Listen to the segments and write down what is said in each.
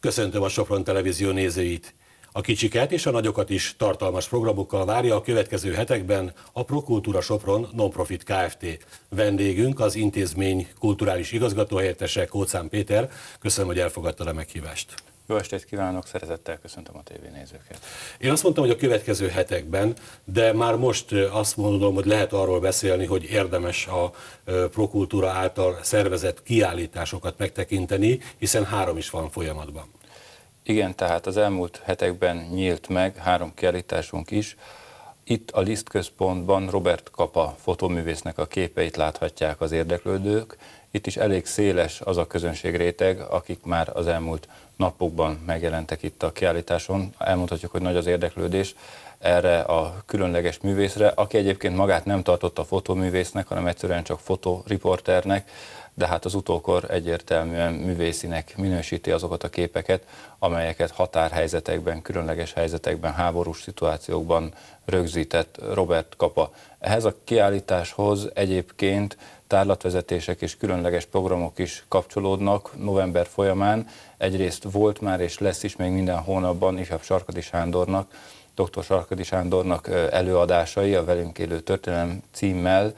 Köszöntöm a Sopron Televízió nézőit! A kicsiket és a nagyokat is tartalmas programokkal várja a következő hetekben a Prokultúra Sopron Nonprofit Kft. Vendégünk az intézmény kulturális igazgatóhelyettese Kócán Péter. Köszönöm, hogy elfogadta a meghívást. Jó estét kívánok, szeretettel köszöntöm a tévénézőket. Én azt mondtam, hogy a következő hetekben, de már most azt mondom, hogy lehet arról beszélni, hogy érdemes a Prokultúra által szervezett kiállításokat megtekinteni, hiszen három is van folyamatban. Igen, tehát az elmúlt hetekben nyílt meg három kiállításunk is. Itt a Liszt központban Robert Kapa fotoművésznek a képeit láthatják az érdeklődők. Itt is elég széles az a közönség réteg, akik már az elmúlt napokban megjelentek itt a kiállításon. Elmondhatjuk, hogy nagy az érdeklődés erre a különleges művészre, aki egyébként magát nem tartotta fotoművésznek, hanem egyszerűen csak fotoriporternek de hát az utókor egyértelműen művészinek minősíti azokat a képeket, amelyeket határhelyzetekben, különleges helyzetekben, háborús szituációkban rögzített Robert Kapa. Ehhez a kiállításhoz egyébként tárlatvezetések és különleges programok is kapcsolódnak november folyamán. Egyrészt volt már és lesz is még minden hónapban ifjabb Sarkadi Sándornak, dr. Sarkadi Sándornak előadásai a velünk élő történelem címmel,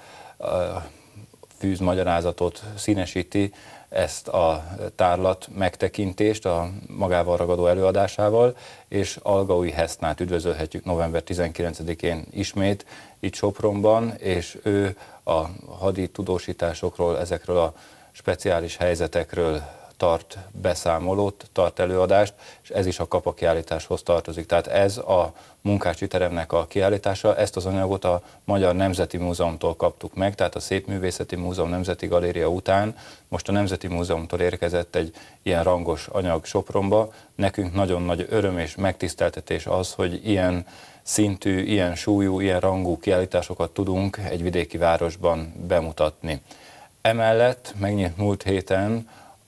fűzmagyarázatot magyarázatot, színesíti ezt a tárlat megtekintést a magával ragadó előadásával, és Algaui Hesznát üdvözölhetjük november 19-én ismét itt Sopronban, és ő a hadi tudósításokról, ezekről a speciális helyzetekről tart beszámolót, tart előadást, és ez is a kapa kiállításhoz tartozik. Tehát ez a munkácsi teremnek a kiállítása, ezt az anyagot a Magyar Nemzeti Múzeumtól kaptuk meg, tehát a Szépművészeti Múzeum Nemzeti Galéria után most a Nemzeti Múzeumtól érkezett egy ilyen rangos anyag Sopronba. Nekünk nagyon nagy öröm és megtiszteltetés az, hogy ilyen szintű, ilyen súlyú, ilyen rangú kiállításokat tudunk egy vidéki városban bemutatni. Emellett megnyit múlt héten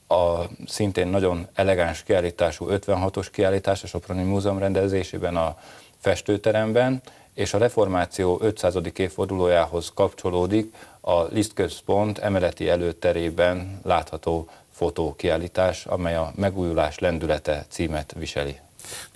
a szintén nagyon elegáns kiállítású 56-os kiállítás a Soproni Múzeum rendezésében a festőteremben, és a reformáció 500. évfordulójához kapcsolódik a Lisztközpont emeleti előterében látható fotókiállítás, amely a Megújulás lendülete címet viseli.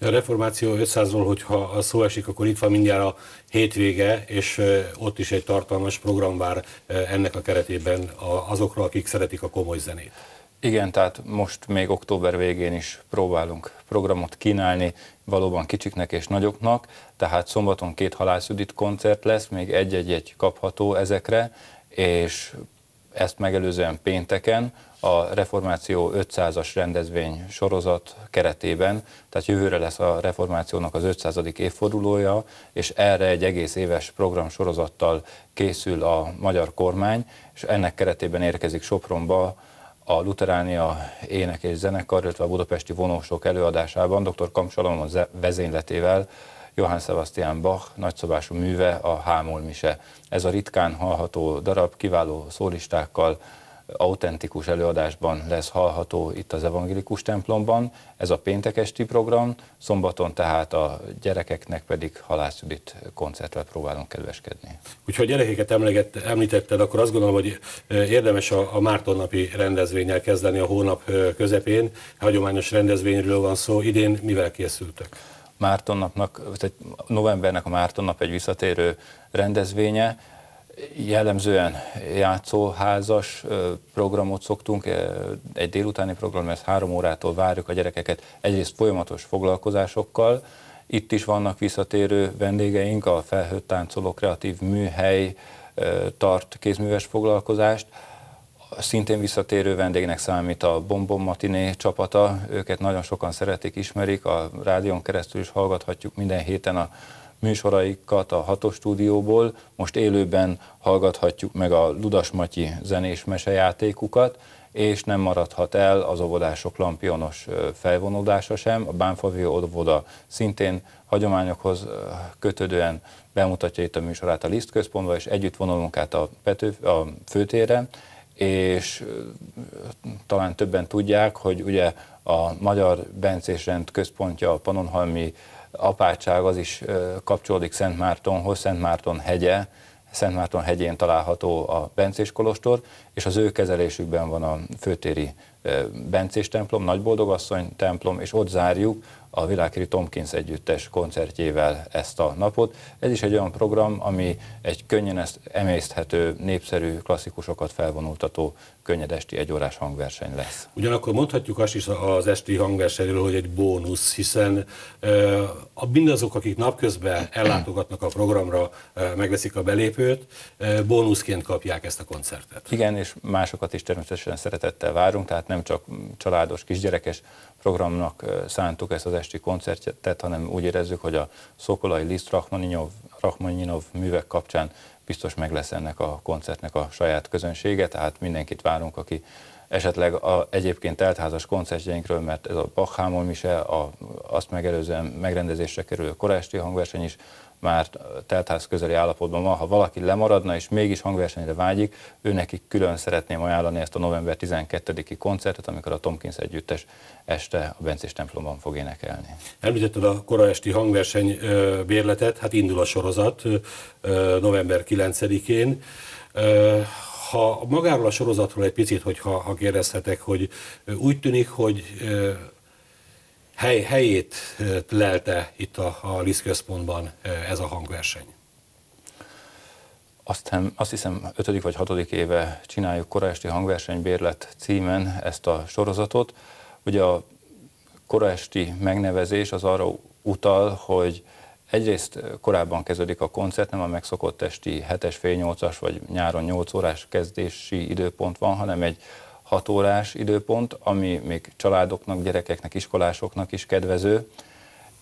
A reformáció 500-ról, hogyha a szó esik, akkor itt van mindjárt a hétvége, és ott is egy tartalmas program vár ennek a keretében azokra, akik szeretik a komoly zenét. Igen, tehát most még október végén is próbálunk programot kínálni valóban kicsiknek és nagyoknak, tehát szombaton két halászüdit koncert lesz, még egy-egy kapható ezekre, és ezt megelőzően pénteken a Reformáció 500-as rendezvény sorozat keretében, tehát jövőre lesz a reformációnak az 500. évfordulója, és erre egy egész éves program sorozattal készül a magyar kormány, és ennek keretében érkezik Sopronba a Luteránia ének és zenekar, illetve a budapesti vonósok előadásában dr. Salomon vezényletével Johann Sebastian Bach nagyszabású műve a Hámolmise. Ez a ritkán hallható darab kiváló szólistákkal, autentikus előadásban lesz hallható itt az evangélikus templomban. Ez a péntek esti program, szombaton tehát a gyerekeknek pedig halászüdit koncertvel próbálunk kedveskedni. Úgyhogy gyerekeket emlegett, említetted, akkor azt gondolom, hogy e, érdemes a, a Mártonnapi rendezvényel kezdeni a hónap e, közepén. Hagyományos rendezvényről van szó, idén mivel készültek? Mártonnapnak, tehát novembernek a Mártonnap egy visszatérő rendezvénye, jellemzően játszóházas programot szoktunk, egy délutáni program, mert három órától várjuk a gyerekeket egyrészt folyamatos foglalkozásokkal, itt is vannak visszatérő vendégeink, a felhőtt táncoló kreatív műhely tart kézműves foglalkozást, szintén visszatérő vendégnek számít a Bombom Matiné csapata, őket nagyon sokan szeretik, ismerik, a rádión keresztül is hallgathatjuk minden héten a műsoraikat a Hatos stúdióból. Most élőben hallgathatjuk meg a Ludas Matyi zenés mesejátékukat, és nem maradhat el az óvodások lampionos felvonódása sem. A Bánfavi óvoda szintén hagyományokhoz kötődően bemutatja itt a műsorát a Liszt központba, és együtt vonulunk át a, Pető, a főtérre, és talán többen tudják, hogy ugye a Magyar bencésrend központja, a Panonhalmi apátság, az is kapcsolódik Szent Mártonhoz Szent Márton hegye, márton hegyén található a Bencés Kolostor, és az ő kezelésükben van a főtéri Bencés templom, Nagyboldogasszony templom, és ott zárjuk a Világhírű Tomkins együttes koncertjével ezt a napot. Ez is egy olyan program, ami egy könnyen ezt emészthető, népszerű, klasszikusokat felvonultató, könnyed esti egyórás hangverseny lesz. Ugyanakkor mondhatjuk azt is az esti hangversenyről, hogy egy bónusz, hiszen eh, mindazok, akik napközben ellátogatnak a programra, eh, megveszik a belépőt, eh, bónuszként kapják ezt a koncertet. Igen, és másokat is természetesen szeretettel várunk, tehát nem csak családos, kisgyerekes programnak szántuk ezt az esti esti koncertet, hanem úgy érezzük, hogy a Szokolai Liszt Rachmaninov, Rachmaninov művek kapcsán biztos meg lesz ennek a koncertnek a saját közönsége, tehát mindenkit várunk, aki esetleg a egyébként teltházas koncertjeinkről, mert ez a Bach Hámol Mise, a, azt megelőzően megrendezésre kerülő koraesti hangverseny is már teltház közeli állapotban van, ha valaki lemaradna és mégis hangversenyre vágyik, ő neki külön szeretném ajánlani ezt a november 12-i koncertet, amikor a Tomkins együttes este a Bencés templomban fog énekelni. Említetted a kora esti hangverseny bérletet, hát indul a sorozat november 9-én ha magáról a sorozatról egy picit, hogyha ha kérdezhetek, hogy úgy tűnik, hogy hely, helyét lelte itt a, a LISZ központban ez a hangverseny? Aztán azt hiszem ötödik vagy hatodik éve csináljuk esti hangversenybérlet címen ezt a sorozatot. Ugye a esti megnevezés az arra utal, hogy egyrészt korábban kezdődik a koncert, nem a megszokott esti 7-es, fél 8-as vagy nyáron 8 órás kezdési időpont van, hanem egy 6 órás időpont, ami még családoknak, gyerekeknek, iskolásoknak is kedvező,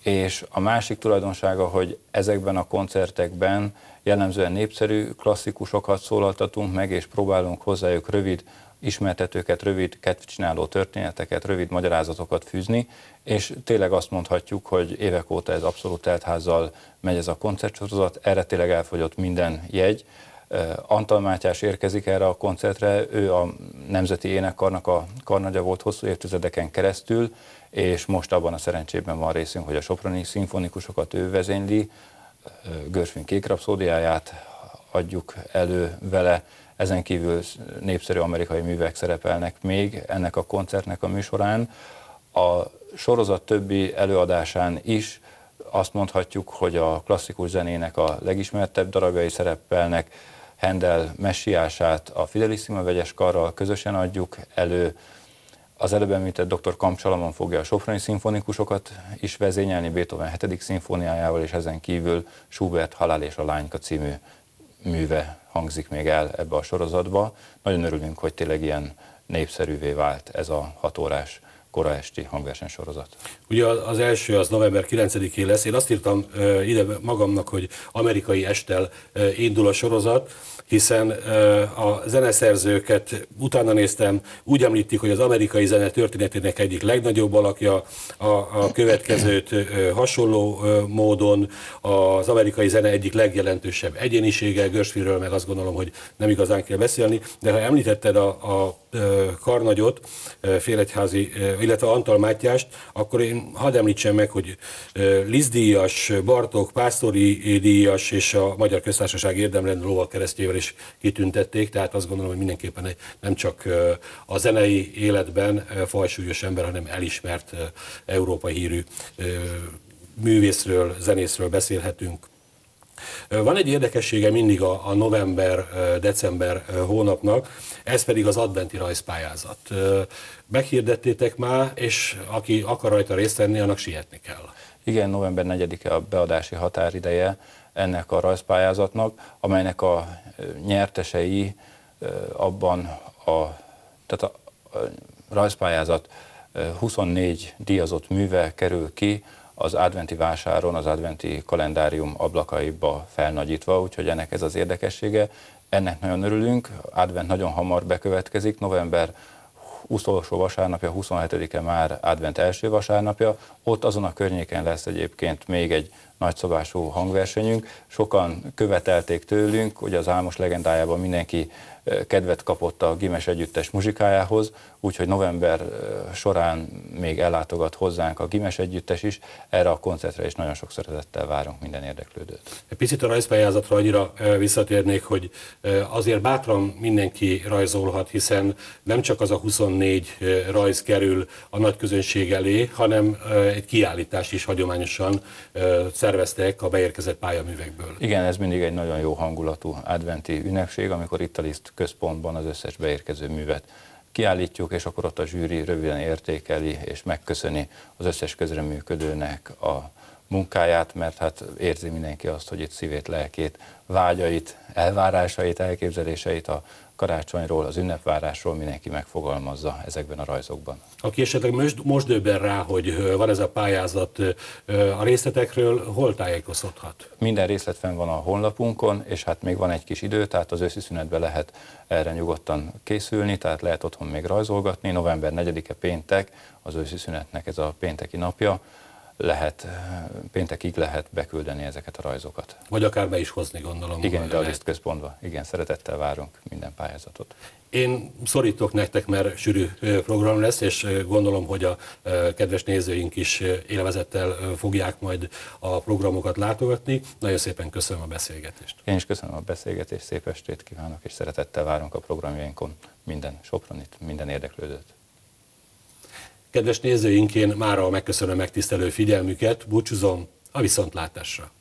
és a másik tulajdonsága, hogy ezekben a koncertekben jellemzően népszerű klasszikusokat szólaltatunk meg, és próbálunk hozzájuk rövid ismertetőket, rövid kedvcsináló történeteket, rövid magyarázatokat fűzni, és tényleg azt mondhatjuk, hogy évek óta ez abszolút teltházzal megy ez a koncertsorozat, erre tényleg elfogyott minden jegy. Antal Mátyás érkezik erre a koncertre, ő a Nemzeti Énekkarnak a karnagya volt hosszú évtizedeken keresztül, és most abban a szerencsében van részünk, hogy a soproni szimfonikusokat ő vezényli, Görsvin kék rapszódiáját adjuk elő vele, ezen kívül népszerű amerikai művek szerepelnek még ennek a koncertnek a műsorán. A sorozat többi előadásán is azt mondhatjuk, hogy a klasszikus zenének a legismertebb darabjai szerepelnek, Handel messiását a Fidelissima vegyes karral közösen adjuk elő. Az előbb említett dr. Kamcsalamon fogja a Soproni szimfonikusokat is vezényelni Beethoven 7. szimfóniájával, és ezen kívül Schubert Halál és a Lányka című műve hangzik még el ebbe a sorozatba. Nagyon örülünk, hogy tényleg ilyen népszerűvé vált ez a hatórás kora esti hangversenysorozat. Ugye az első az november 9-én lesz. Én azt írtam ide magamnak, hogy amerikai estel indul a sorozat, hiszen a zeneszerzőket utána néztem, úgy említik, hogy az amerikai zene történetének egyik legnagyobb alakja, a, a következőt hasonló módon, az amerikai zene egyik legjelentősebb egyénisége, Görsfiről meg azt gondolom, hogy nem igazán kell beszélni, de ha említetted a, a karnagyot, félegyházi, illetve Antal Mátyást, akkor én hadd említsem meg, hogy Lizdíjas, Bartók, Pásztori díjas és a Magyar Köztársaság érdemrend lóval keresztjével is kitüntették, tehát azt gondolom, hogy mindenképpen nem csak a zenei életben fajsúlyos ember, hanem elismert európai hírű művészről, zenészről beszélhetünk. Van egy érdekessége mindig a, a november-december hónapnak, ez pedig az adventi rajzpályázat. Meghirdettétek már, és aki akar rajta részt venni, annak sietni kell. Igen, november 4-e a beadási határideje ennek a rajzpályázatnak, amelynek a nyertesei abban a, tehát a, a rajzpályázat 24 díjazott műve kerül ki, az adventi vásáron, az adventi kalendárium ablakaiba felnagyítva, úgyhogy ennek ez az érdekessége. Ennek nagyon örülünk, advent nagyon hamar bekövetkezik, november utolsó vasárnapja, 27-e már advent első vasárnapja, ott azon a környéken lesz egyébként még egy nagyszabású hangversenyünk. Sokan követelték tőlünk, hogy az Álmos legendájában mindenki eh, kedvet kapott a Gimes Együttes muzsikájához, úgyhogy november eh, során még ellátogat hozzánk a Gimes Együttes is. Erre a koncertre is nagyon sok szeretettel várunk minden érdeklődőt. Egy picit a rajzpályázatra annyira eh, visszatérnék, hogy azért bátran mindenki rajzolhat, hiszen nem csak az a 24 rajz kerül a nagy közönség elé, hanem egy kiállítás is hagyományosan szerveztek a beérkezett pályaművekből. Igen, ez mindig egy nagyon jó hangulatú adventi ünnepség, amikor itt a Liszt központban az összes beérkező művet kiállítjuk, és akkor ott a zsűri röviden értékeli és megköszöni az összes közreműködőnek a munkáját, mert hát érzi mindenki azt, hogy itt szívét, lelkét, vágyait, elvárásait, elképzeléseit a karácsonyról, az ünnepvárásról mindenki megfogalmazza ezekben a rajzokban. Aki esetleg most, most döbben rá, hogy van ez a pályázat a részletekről, hol tájékozódhat? Minden részlet fenn van a honlapunkon, és hát még van egy kis idő, tehát az őszi szünetben lehet erre nyugodtan készülni, tehát lehet otthon még rajzolgatni. November 4-e péntek, az őszi szünetnek ez a pénteki napja lehet, eh, péntekig lehet beküldeni ezeket a rajzokat. Vagy akár be is hozni, gondolom. Igen, de a liszt központba. Igen, szeretettel várunk minden pályázatot. Én szorítok nektek, mert sűrű eh, program lesz, és eh, gondolom, hogy a kedves nézőink is élvezettel fogják majd a programokat látogatni. Nagyon szépen köszönöm a beszélgetést. Én is köszönöm a beszélgetést, szép estét kívánok, és szeretettel várunk a programjainkon minden Sopronit, minden érdeklődőt. Kedves nézőink, én mára megköszönöm megtisztelő figyelmüket, búcsúzom, a viszontlátásra!